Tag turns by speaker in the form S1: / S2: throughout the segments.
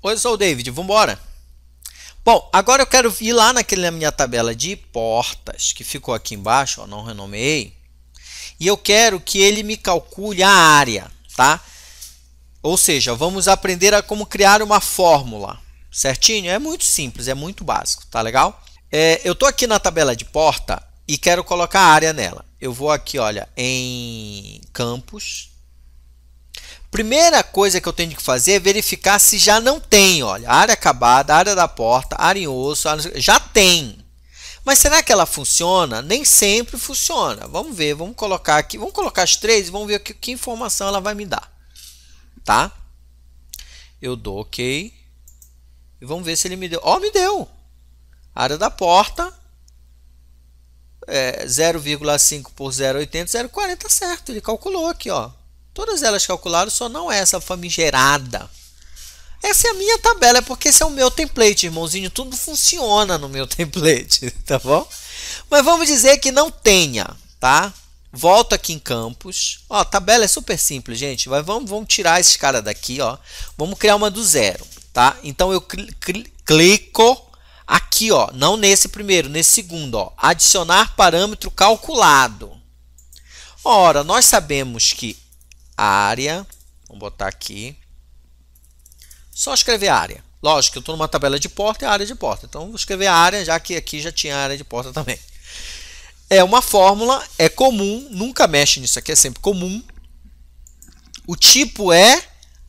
S1: Oi, eu sou o David, vambora! Bom, agora eu quero ir lá naquele, na minha tabela de portas, que ficou aqui embaixo, ó, não renomeei, e eu quero que ele me calcule a área, tá? Ou seja, vamos aprender a como criar uma fórmula, certinho? É muito simples, é muito básico, tá legal? É, eu estou aqui na tabela de porta e quero colocar a área nela. Eu vou aqui, olha, em campos, Primeira coisa que eu tenho que fazer é verificar se já não tem. Olha, área acabada, área da porta, área em osso, área... já tem. Mas será que ela funciona? Nem sempre funciona. Vamos ver, vamos colocar aqui, vamos colocar as três e vamos ver que, que informação ela vai me dar. Tá? Eu dou OK. E vamos ver se ele me deu. Ó, oh, me deu. Área da porta, é, 0,5 por 0,80, 0,40 certo. Ele calculou aqui, ó. Todas elas calcularam só não é essa famigerada. Essa é a minha tabela, é porque esse é o meu template, irmãozinho. Tudo funciona no meu template, tá bom? Mas vamos dizer que não tenha, tá? Volto aqui em Campos. Ó, a tabela é super simples, gente. Mas vamos, vamos tirar esse cara daqui, ó. Vamos criar uma do zero, tá? Então eu cl cl clico aqui, ó. Não nesse primeiro, nesse segundo, ó. Adicionar parâmetro calculado. Ora, nós sabemos que área, vamos botar aqui, só escrever área. Lógico que eu estou numa tabela de porta e é área de porta, então vou escrever área, já que aqui já tinha área de porta também. É uma fórmula, é comum, nunca mexe nisso aqui, é sempre comum. O tipo é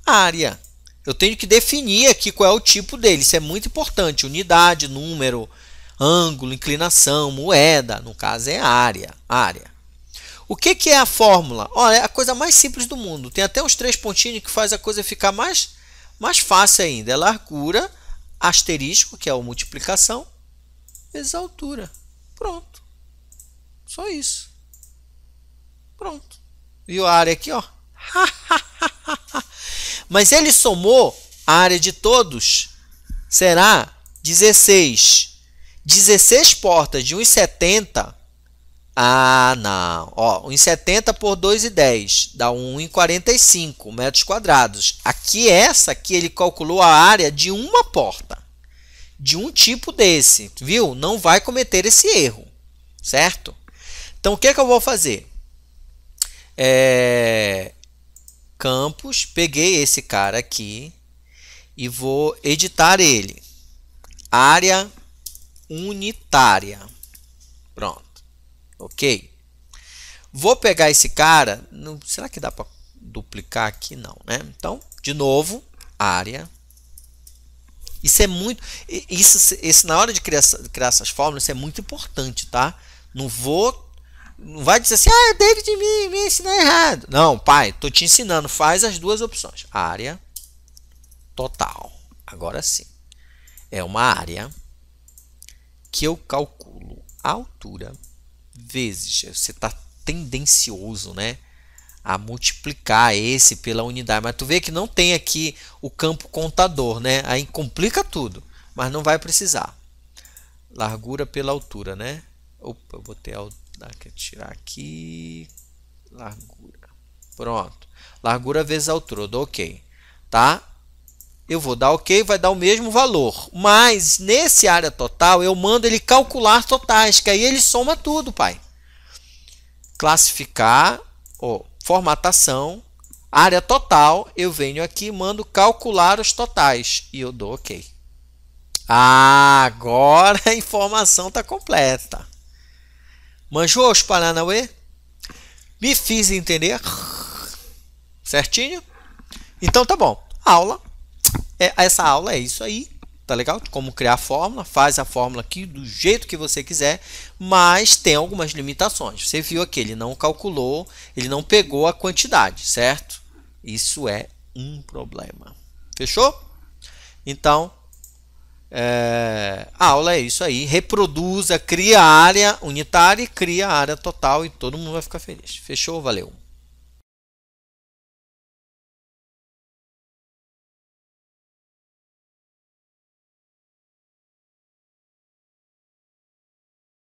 S1: área. Eu tenho que definir aqui qual é o tipo dele, isso é muito importante. Unidade, número, ângulo, inclinação, moeda, no caso é área, área. O que, que é a fórmula? Olha, é a coisa mais simples do mundo. Tem até uns três pontinhos que faz a coisa ficar mais, mais fácil ainda. É largura, asterisco, que é a multiplicação, vezes a altura. Pronto. Só isso. Pronto. Viu a área aqui, ó? Mas ele somou a área de todos. Será 16. 16 portas de 1,70 ah, não. Ó, 1,70 por 2,10 dá 1,45 metros quadrados. Aqui, essa aqui, ele calculou a área de uma porta, de um tipo desse, viu? Não vai cometer esse erro, certo? Então, o que, é que eu vou fazer? É... Campos, peguei esse cara aqui e vou editar ele. Área unitária. Pronto ok? Vou pegar esse cara, não, será que dá para duplicar aqui? Não, né? Então, de novo, área. Isso é muito, isso, isso na hora de criar, criar essas fórmulas, isso é muito importante, tá? Não vou não vai dizer assim, ah, é David me, me ensinou errado. Não, pai, tô te ensinando. Faz as duas opções. Área total. Agora sim. É uma área que eu calculo a altura vezes. Você está tendencioso, né? A multiplicar esse pela unidade. Mas tu vê que não tem aqui o campo contador, né? Aí complica tudo, mas não vai precisar. Largura pela altura, né? Opa, eu botei tirar aqui. Largura. Pronto. Largura vezes a altura, ok. Tá? eu vou dar OK, vai dar o mesmo valor. Mas nesse área total, eu mando ele calcular totais, que aí ele soma tudo, pai. Classificar, ó, formatação, área total, eu venho aqui e mando calcular os totais e eu dou OK. Ah, agora a informação está completa. Manjou os Paranauê? Me fiz entender? Certinho? Então tá bom. Aula é, essa aula é isso aí, tá legal? Como criar a fórmula, faz a fórmula aqui do jeito que você quiser, mas tem algumas limitações. Você viu aqui, ele não calculou, ele não pegou a quantidade, certo? Isso é um problema. Fechou? Então, é, a aula é isso aí. Reproduza, cria a área unitária e cria a área total e todo mundo vai ficar feliz. Fechou? Valeu!